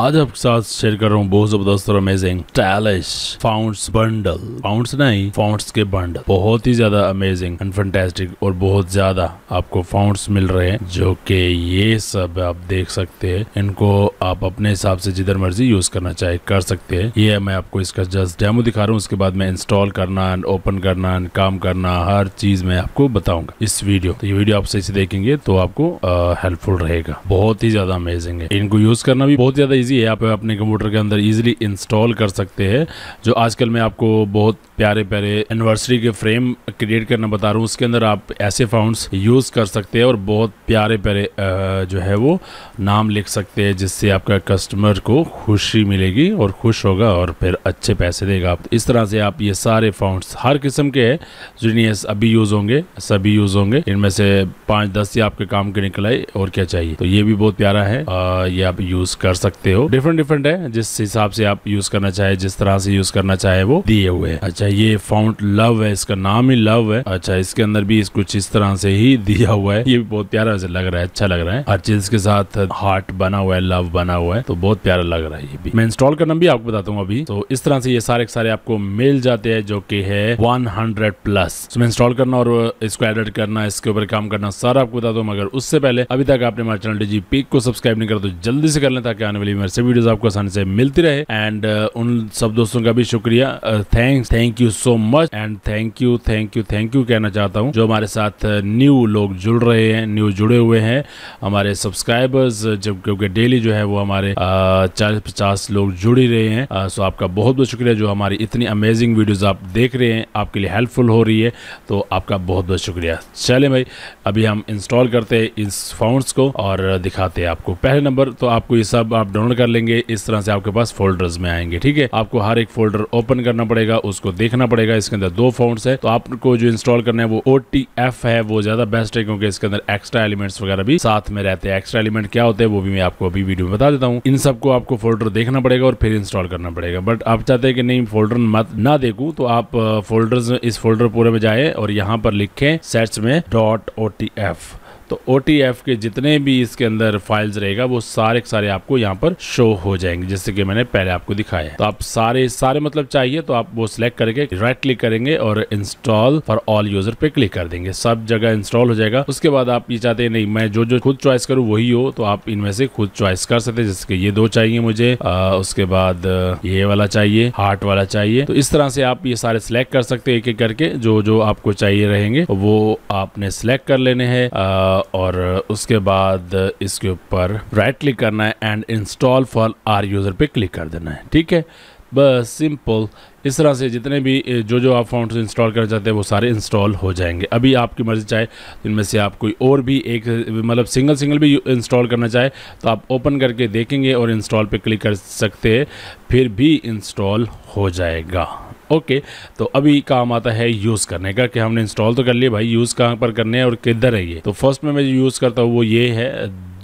आज आपके साथ शेयर कर रहा हूँ बहुत जबरदस्त और amazing stylish fonts bundle fonts नहीं फाउंड्स के बंडल बहुत ही ज्यादा अमेजिंग एंड फंटेस्टिक और बहुत ज्यादा आपको फाउंड्स मिल रहे हैं जो कि ये सब आप देख सकते हैं इनको आप अपने हिसाब से जिधर मर्जी यूज करना चाहे कर सकते हैं ये मैं आपको इसका जस्ट डेमो दिखा रहा हूँ उसके बाद में इंस्टॉल करना एंड ओपन करना एंड काम करना हर चीज मैं आपको बताऊंगा इस वीडियो तो ये वीडियो आप सही से देखेंगे तो आपको हेल्पफुल रहेगा बहुत ही ज्यादा अमेजिंग है इनको यूज करना भी बहुत ज्यादा ईजी है आप अपने कंप्यूटर के अंदर ईजिली इंस्टॉल कर सकते हैं जो आजकल मैं आपको बहुत प्यारे प्यारे एनिवर्सरी के फ्रेम क्रिएट करना बता रहा हूँ उसके अंदर आप ऐसे फाउंड्स यूज़ कर सकते हैं और बहुत प्यारे प्यारे जो है वो नाम लिख सकते हैं जिससे आपका कस्टमर को खुशी मिलेगी और खुश होगा और फिर अच्छे पैसे देगा आप इस तरह से आप ये सारे फाउंड्स हर किस्म के हैं जो अभी यूज़ होंगे सभी यूज़ होंगे इनमें से पांच दस ही आपके काम के निकल आए और क्या चाहिए तो ये भी बहुत प्यारा है ये आप यूज़ कर सकते हो डिफरेंट डिफरेंट है जिस हिसाब से आप यूज़ करना चाहे जिस तरह से यूज़ करना चाहे वो दिए हुए अच्छा ये फाउंट लव है इसका नाम ही लव है अच्छा इसके अंदर भी इस कुछ इस तरह से ही दिया हुआ है ये भी बहुत प्यारा से लग रहा है अच्छा लग रहा है हर चीज के साथ हार्ट बना हुआ है लव बना हुआ है तो बहुत प्यारा लग रहा है ये भी मैं इंस्टॉल करना भी आपको बताता हूँ अभी तो इस तरह से ये सारे सारे आपको मिल जाते हैं जो की है वन हंड्रेड प्लस इसमें इंस्टॉल करना और इसको एडिट करना इसके ऊपर काम करना सारा आपको बताता हूँ मगर उससे पहले अभी तक आपने हमारे चैनल डीजी पीक को सब्सक्राइब नहीं करा तो जल्दी से कर लें ताकि आने वाली मेरे से वीडियो आपको आसानी से मिलती रहे एंड उन सब दोस्तों का भी शुक्रिया thanks thank thank you so much and thank you thank you thank you कहना चाहता हूँ जो हमारे साथ न्यू uh, लोग जुड़ रहे हैं न्यू जुड़े हुए हैं हमारे सब्सक्राइबर्स जब क्योंकि डेली जो है वो हमारे uh, चालीस पचास लोग जुड़ ही रहे हैं सो uh, आपका बहुत बहुत शुक्रिया जो हमारी इतनी अमेजिंग वीडियोज़ आप देख रहे हैं आपके लिए हेल्पफुल हो रही है तो आपका बहुत बहुत शुक्रिया चले भाई अभी हम इंस्टॉल करते हैं इस फाउंड्स को और दिखाते हैं आपको पहले नंबर तो आपको ये सब आप डाउनलोड कर लेंगे इस तरह से आपके पास फोल्डर्स में आएंगे ठीक है आपको हर एक फोल्डर ओपन करना पड़ेगा उसको देख देखना पड़ेगा इसके अंदर दो फोन्ट्स है तो आपको जो इंस्टॉल करना है वो ओ है वो ज्यादा बेस्ट है क्योंकि इसके अंदर एक्स्ट्रा एलिमेंट्स वगैरह भी साथ में रहते हैं एक्स्ट्रा एलिमेंट क्या होते हैं वो भी मैं आपको अभी वीडियो में बता देता हूँ इन सबको आपको फोल्डर देखना पड़ेगा और फिर इंस्टॉल करना पड़ेगा बट आप चाहते हैं कि नहीं फोल्डर मत ना देखूँ तो आप फोल्डर्स uh, इस फोल्डर पूरे में जाए और यहाँ पर लिखें सेट्स में डॉट ओ टी एफ तो ओ के जितने भी इसके अंदर फाइल्स रहेगा वो सारे सारे आपको यहाँ पर शो हो जाएंगे जैसे कि मैंने पहले आपको दिखाया है तो आप सारे सारे मतलब चाहिए तो आप वो सिलेक्ट करके राइट क्लिक करेंगे और इंस्टॉल फॉर ऑल यूजर पे क्लिक कर देंगे सब जगह इंस्टॉल हो जाएगा उसके बाद आप ये चाहते हैं नहीं मैं जो जो खुद चॉइस करूँ वही हो तो आप इनमें से खुद चॉइस कर सकते हैं जैसे कि ये दो चाहिए मुझे आ, उसके बाद ये वाला चाहिए हार्ट वाला चाहिए तो इस तरह से आप ये सारे सिलेक्ट कर सकते हैं एक एक करके जो जो आपको चाहिए रहेंगे वो आपने सिलेक्ट कर लेने हैं और उसके बाद इसके ऊपर राइट क्लिक करना है and install for all user पे क्लिक कर देना है ठीक है बस सिंपल इस तरह से जितने भी जो जो आप फोन इंस्टॉल करना चाहते हैं वो सारे इंस्टॉल हो जाएंगे अभी आपकी मर्ज़ी चाहे इनमें से आप कोई और भी एक मतलब सिंगल सिंगल भी इंस्टॉल करना चाहे तो आप ओपन करके देखेंगे और इंस्टॉल पे क्लिक कर सकते हैं फिर भी इंस्टॉल हो जाएगा ओके तो अभी काम आता है यूज़ करने का कि हमने इंस्टॉल तो कर लिया भाई यूज़ कहाँ पर करने हैं और किधर है ये तो फर्स्ट में मैं जो यूज़ करता हूँ वो ये है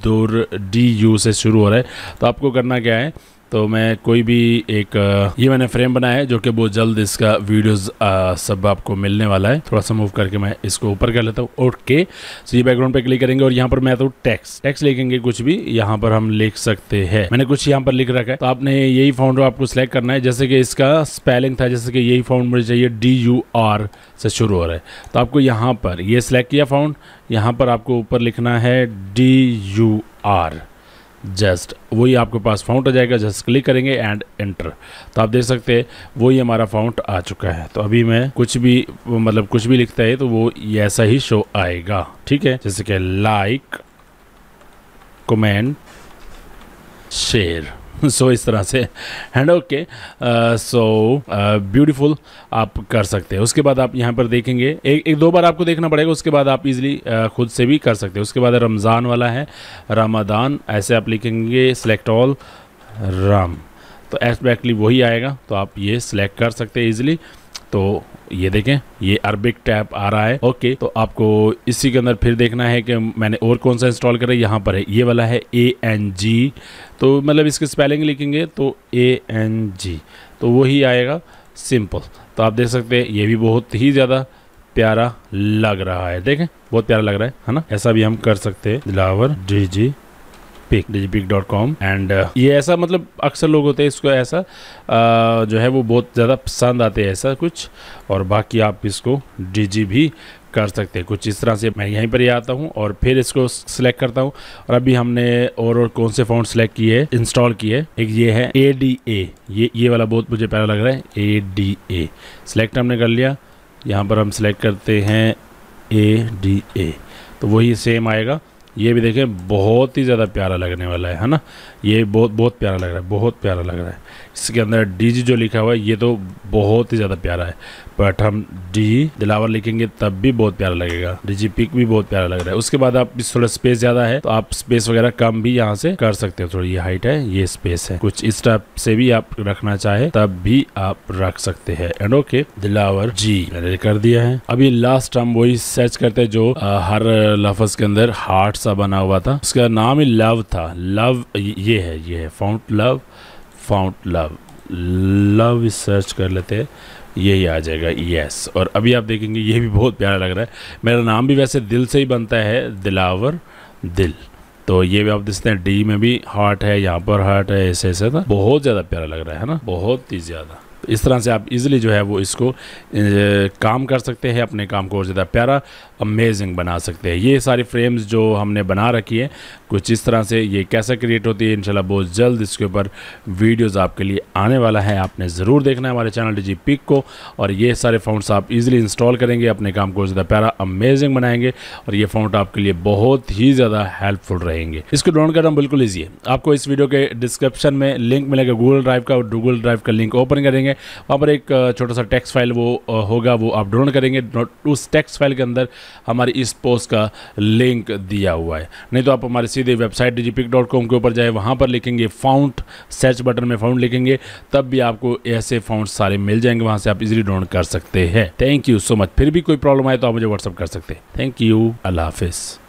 दूर डी यू से शुरू हो रहा है तो आपको करना क्या है तो मैं कोई भी एक ये मैंने फ्रेम बनाया है जो कि बहुत जल्द इसका वीडियोस सब आपको मिलने वाला है थोड़ा सा मूव करके मैं इसको ऊपर कर लेता हूँ ओके सो ये बैकग्राउंड पे क्लिक करेंगे और यहाँ पर मैं तो टैक्स टैक्स लिखेंगे कुछ भी यहाँ पर हम लिख सकते हैं मैंने कुछ यहाँ पर लिख रखा है तो आपने यही फाउंड आपको सिलेक्ट करना है जैसे कि इसका स्पेलिंग था जैसे कि यही फाउंड मुझे चाहिए डी यू आर से शुरू हो रहा है तो आपको यहाँ पर ये सिलेक्ट किया फाउंड यहाँ पर आपको ऊपर लिखना है डी यू आर जस्ट वही आपके पास फाउंट आ जाएगा जस्ट क्लिक करेंगे एंड एंटर तो आप देख सकते हैं वही हमारा फाउंट आ चुका है तो अभी मैं कुछ भी मतलब कुछ भी लिखता है तो वो ऐसा ही शो आएगा ठीक है जैसे कि like comment share so so, इस तरह से हैंड ओके सो ब्यूटीफुल आप कर सकते हैं उसके बाद आप यहाँ पर देखेंगे एक एक दो बार आपको देखना पड़ेगा उसके बाद आप इजीली uh, खुद से भी कर सकते हैं उसके बाद रमज़ान वाला है रमादान ऐसे आप लिखेंगे सेलेक्ट ऑल राम तो एक्जैक्टली वही आएगा तो आप ये सिलेक्ट कर सकते हैं ईजिली तो ये देखें ये अरबिक टैप आ रहा है ओके तो आपको इसी के अंदर फिर देखना है कि मैंने और कौन सा इंस्टॉल करा है यहाँ पर है ये वाला है ए एन जी तो मतलब इसकी स्पेलिंग लिखेंगे तो ए एन जी तो वही आएगा सिंपल तो आप देख सकते हैं ये भी बहुत ही ज़्यादा प्यारा लग रहा है देखें बहुत प्यारा लग रहा है है ना ऐसा भी हम कर सकते हैं Dilawar ji G pic digi pic dot com and ये ऐसा मतलब अक्सर लोग होते हैं इसको ऐसा आ, uh, जो है वो बहुत ज़्यादा पसंद आते हैं ऐसा कुछ और बाकी आप इसको डिजी भी कर सकते हैं कुछ इस तरह से मैं यहीं पर ही आता हूँ और फिर इसको सिलेक्ट करता हूँ और अभी हमने और और कौन से फ़ोन सेलेक्ट किए इंस्टॉल किए एक ये है ए डी ए ये ये वाला बहुत मुझे प्यारा लग रहा है ए डी ए सिलेक्ट हमने कर लिया यहाँ पर हम सिलेक्ट करते हैं ए डी ए तो वही सेम आएगा ये भी देखें बहुत ही ज़्यादा प्यारा लगने वाला है है ना ये बहुत बहुत प्यारा लग रहा है बहुत प्यारा लग रहा है इसके अंदर डीजी जो लिखा हुआ है ये तो बहुत ही ज़्यादा प्यारा है बट हम डी दिलावर लिखेंगे तब भी बहुत प्यारा लगेगा डीजी पिक भी बहुत प्यारा लग रहा है उसके बाद आप थोड़ा स्पेस ज्यादा है तो आप स्पेस वगैरह कम भी यहाँ से कर सकते हो थोड़ी ये हाइट है ये स्पेस है कुछ इस टाइप से भी आप रखना चाहे तब भी आप रख सकते हैं एंड ओके दिलावर जी मैंने कर दिया है अभी लास्ट हम वही सर्च करते हैं जो आ, हर लफज के अंदर हार्ट सा बना हुआ था उसका नाम ही लव था लव ये है ये है font love font love love search कर लेते यही आ जाएगा यस और अभी आप देखेंगे ये भी बहुत प्यारा लग रहा है मेरा नाम भी वैसे दिल से ही बनता है दिलावर दिल तो ये भी आप देखते हैं डी में भी हार्ट है यहाँ पर हार्ट है ऐसे ऐसे ना बहुत ज़्यादा प्यारा लग रहा है ना बहुत ही ज़्यादा इस तरह से आप इजीली जो है वो इसको काम कर सकते हैं अपने काम को और ज़्यादा प्यारा अमेजिंग बना सकते हैं ये सारी फ्रेम्स जो हमने बना रखी हैं कुछ इस तरह से ये कैसे क्रिएट होती है इंशाल्लाह बहुत जल्द इसके ऊपर वीडियोस आपके लिए आने वाला है आपने ज़रूर देखना है हमारे चैनल डी जी पिक को और ये सारे फ़ाउंट्स आप इजीली इंस्टॉल करेंगे अपने काम को ज़्यादा प्यारा अमेजिंग बनाएंगे और ये फ़ाउंट आपके लिए बहुत ही ज़्यादा हेल्पफुल रहेंगे इसको डाउन करना बिल्कुल ईजी है आपको इस वीडियो के डिस्क्रिप्शन में लिंक मिलेगा गूगल ड्राइव का और गूगल ड्राइव का लिंक ओपन करेंगे हैं वहाँ पर एक छोटा सा टेक्स्ट फाइल वो होगा वो आप डाउनलोड करेंगे उस टेक्स्ट फाइल के अंदर हमारी इस पोस्ट का लिंक दिया हुआ है नहीं तो आप हमारे सीधे वेबसाइट डी के ऊपर जाए वहाँ पर लिखेंगे फाउंट सर्च बटन में फाउंट लिखेंगे तब भी आपको ऐसे फाउंट सारे मिल जाएंगे वहाँ से आप इजिली डाउनलोड कर सकते हैं थैंक यू सो मच फिर भी कोई प्रॉब्लम आए तो आप मुझे व्हाट्सअप कर सकते हैं थैंक यू अल्लाह हाफिज़